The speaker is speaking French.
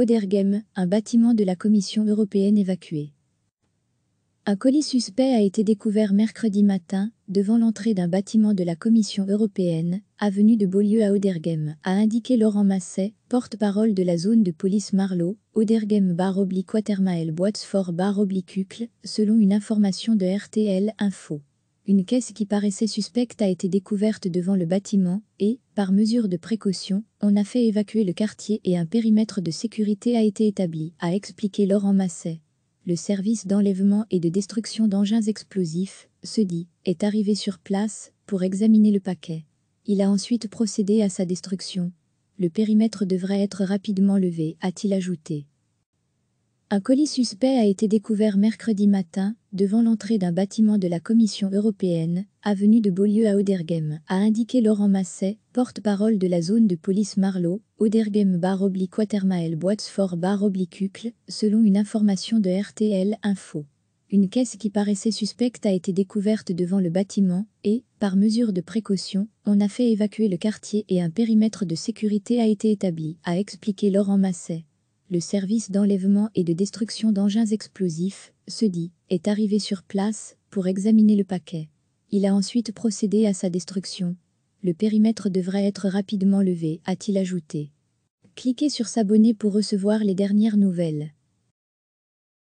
Auderghem, un bâtiment de la Commission européenne évacué. Un colis suspect a été découvert mercredi matin, devant l'entrée d'un bâtiment de la Commission européenne, avenue de Beaulieu à Oderghem, a indiqué Laurent Masset, porte-parole de la zone de police Marlow, Odergem bar oblique Watermael Boitsfort bar oblique selon une information de RTL Info une caisse qui paraissait suspecte a été découverte devant le bâtiment et, par mesure de précaution, on a fait évacuer le quartier et un périmètre de sécurité a été établi, a expliqué Laurent Masset. Le service d'enlèvement et de destruction d'engins explosifs, se dit, est arrivé sur place pour examiner le paquet. Il a ensuite procédé à sa destruction. Le périmètre devrait être rapidement levé, a-t-il ajouté. Un colis suspect a été découvert mercredi matin devant l'entrée d'un bâtiment de la Commission européenne, avenue de Beaulieu à Oderghem, a indiqué Laurent Masset, porte-parole de la zone de police Marlow, Oderghem bar Watermael Boitsfort bar selon une information de RTL Info. Une caisse qui paraissait suspecte a été découverte devant le bâtiment et, par mesure de précaution, on a fait évacuer le quartier et un périmètre de sécurité a été établi, a expliqué Laurent Masset le service d'enlèvement et de destruction d'engins explosifs, se dit, est arrivé sur place pour examiner le paquet. Il a ensuite procédé à sa destruction. Le périmètre devrait être rapidement levé, a-t-il ajouté. Cliquez sur s'abonner pour recevoir les dernières nouvelles.